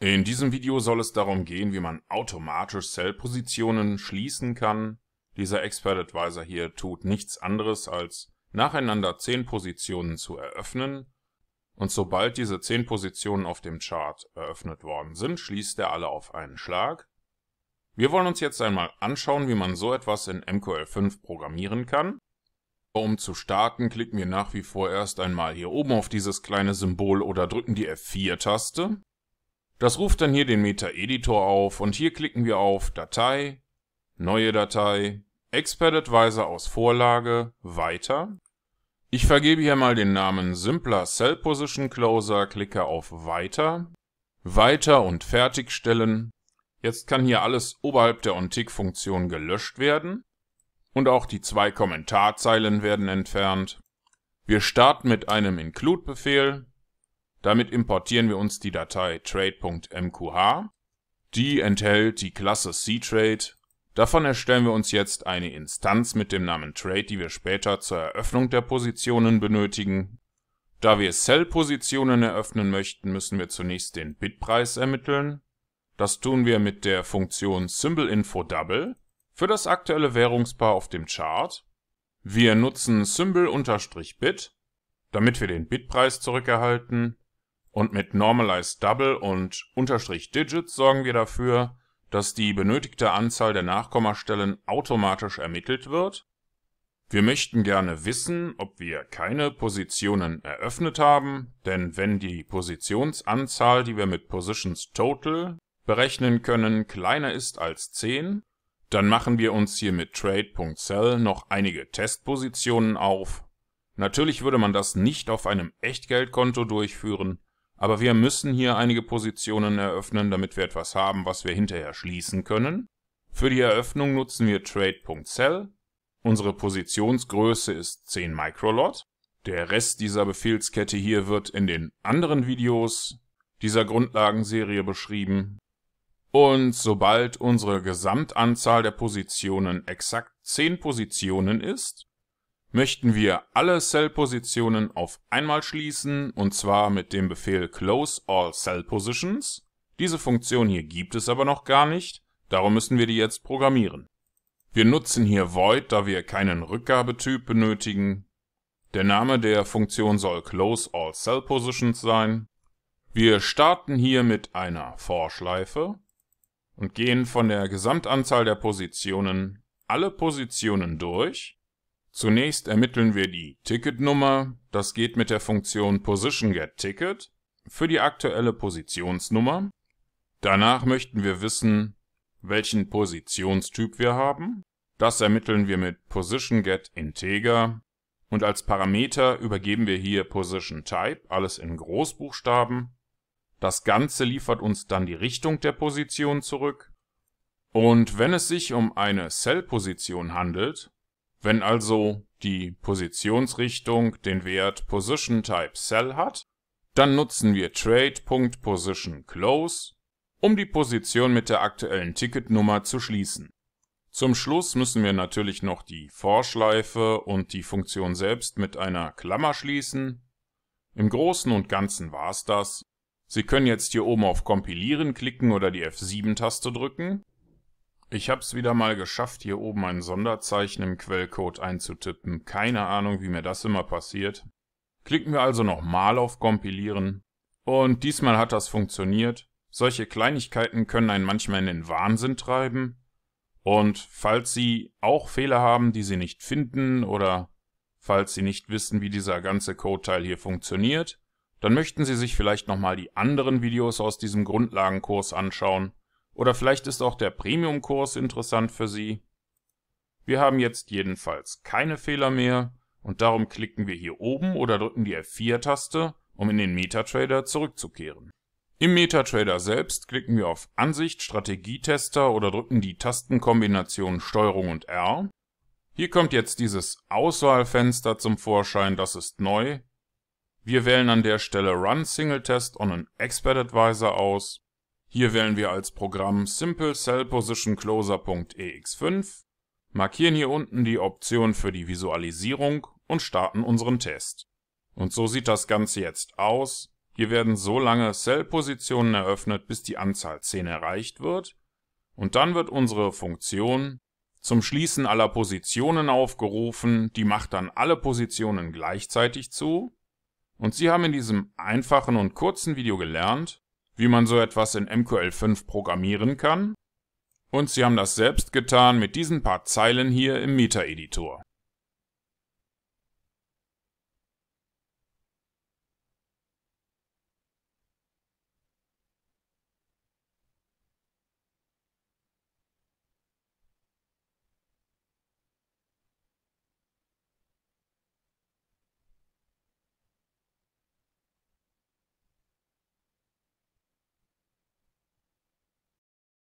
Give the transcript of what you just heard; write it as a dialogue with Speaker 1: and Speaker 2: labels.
Speaker 1: In diesem Video soll es darum gehen, wie man automatisch Cell-Positionen schließen kann. Dieser Expert Advisor hier tut nichts anderes, als nacheinander 10 Positionen zu eröffnen und sobald diese 10 Positionen auf dem Chart eröffnet worden sind, schließt er alle auf einen Schlag. Wir wollen uns jetzt einmal anschauen, wie man so etwas in MQL5 programmieren kann. Um zu starten, klicken wir nach wie vor erst einmal hier oben auf dieses kleine Symbol oder drücken die F4-Taste. Das ruft dann hier den Meta-Editor auf und hier klicken wir auf Datei, Neue Datei, Expert Advisor aus Vorlage, Weiter. Ich vergebe hier mal den Namen Simpler Cell Position Closer, klicke auf Weiter, Weiter und Fertigstellen. Jetzt kann hier alles oberhalb der OnTick-Funktion gelöscht werden und auch die zwei Kommentarzeilen werden entfernt. Wir starten mit einem Include-Befehl, damit importieren wir uns die Datei trade.mqh. Die enthält die Klasse cTrade. Davon erstellen wir uns jetzt eine Instanz mit dem Namen Trade, die wir später zur Eröffnung der Positionen benötigen. Da wir sell positionen eröffnen möchten, müssen wir zunächst den Bitpreis ermitteln. Das tun wir mit der Funktion SymbolInfoDouble für das aktuelle Währungspaar auf dem Chart. Wir nutzen Symbol-Bit, damit wir den Bitpreis zurückerhalten und mit Normalized Double und Unterstrich Digits sorgen wir dafür, dass die benötigte Anzahl der Nachkommastellen automatisch ermittelt wird. Wir möchten gerne wissen, ob wir keine Positionen eröffnet haben, denn wenn die Positionsanzahl, die wir mit Positions Total berechnen können, kleiner ist als 10, dann machen wir uns hier mit Trade.Sell noch einige Testpositionen auf. Natürlich würde man das nicht auf einem Echtgeldkonto durchführen, aber wir müssen hier einige Positionen eröffnen, damit wir etwas haben, was wir hinterher schließen können. Für die Eröffnung nutzen wir trade.cell. Unsere Positionsgröße ist 10 Microlot. Der Rest dieser Befehlskette hier wird in den anderen Videos dieser Grundlagenserie beschrieben. Und sobald unsere Gesamtanzahl der Positionen exakt 10 Positionen ist, möchten wir alle Cell-Positionen auf einmal schließen, und zwar mit dem Befehl close all cell positions. Diese Funktion hier gibt es aber noch gar nicht, darum müssen wir die jetzt programmieren. Wir nutzen hier void, da wir keinen Rückgabetyp benötigen. Der Name der Funktion soll close all cell positions sein. Wir starten hier mit einer Vorschleife und gehen von der Gesamtanzahl der Positionen alle Positionen durch Zunächst ermitteln wir die Ticketnummer, das geht mit der Funktion PositionGetTicket für die aktuelle Positionsnummer. Danach möchten wir wissen, welchen Positionstyp wir haben. Das ermitteln wir mit PositionGetInteger und als Parameter übergeben wir hier PositionType, alles in Großbuchstaben. Das Ganze liefert uns dann die Richtung der Position zurück. Und wenn es sich um eine Cell-Position handelt, wenn also die Positionsrichtung den Wert Position Type Sell hat, dann nutzen wir Trade.PositionClose, um die Position mit der aktuellen Ticketnummer zu schließen. Zum Schluss müssen wir natürlich noch die Vorschleife und die Funktion selbst mit einer Klammer schließen. Im Großen und Ganzen war's das. Sie können jetzt hier oben auf Kompilieren klicken oder die F7-Taste drücken ich hab's wieder mal geschafft, hier oben ein Sonderzeichen im Quellcode einzutippen. Keine Ahnung, wie mir das immer passiert. Klicken wir also nochmal auf Kompilieren. Und diesmal hat das funktioniert. Solche Kleinigkeiten können einen manchmal in den Wahnsinn treiben. Und falls Sie auch Fehler haben, die Sie nicht finden oder falls Sie nicht wissen, wie dieser ganze Code-Teil hier funktioniert, dann möchten Sie sich vielleicht nochmal die anderen Videos aus diesem Grundlagenkurs anschauen oder vielleicht ist auch der Premium-Kurs interessant für Sie. Wir haben jetzt jedenfalls keine Fehler mehr und darum klicken wir hier oben oder drücken die F4-Taste, um in den MetaTrader zurückzukehren. Im MetaTrader selbst klicken wir auf Ansicht, Strategietester oder drücken die Tastenkombination STRG und R. Hier kommt jetzt dieses Auswahlfenster zum Vorschein, das ist neu. Wir wählen an der Stelle Run Single Test on an Expert Advisor aus hier wählen wir als Programm Simple Cell Position Closer.ex5, markieren hier unten die Option für die Visualisierung und starten unseren Test. Und so sieht das Ganze jetzt aus. Hier werden so lange Cell-Positionen eröffnet, bis die Anzahl 10 erreicht wird. Und dann wird unsere Funktion zum Schließen aller Positionen aufgerufen. Die macht dann alle Positionen gleichzeitig zu. Und Sie haben in diesem einfachen und kurzen Video gelernt, wie man so etwas in MQL5 programmieren kann. Und sie haben das selbst getan mit diesen paar Zeilen hier im Meta-Editor.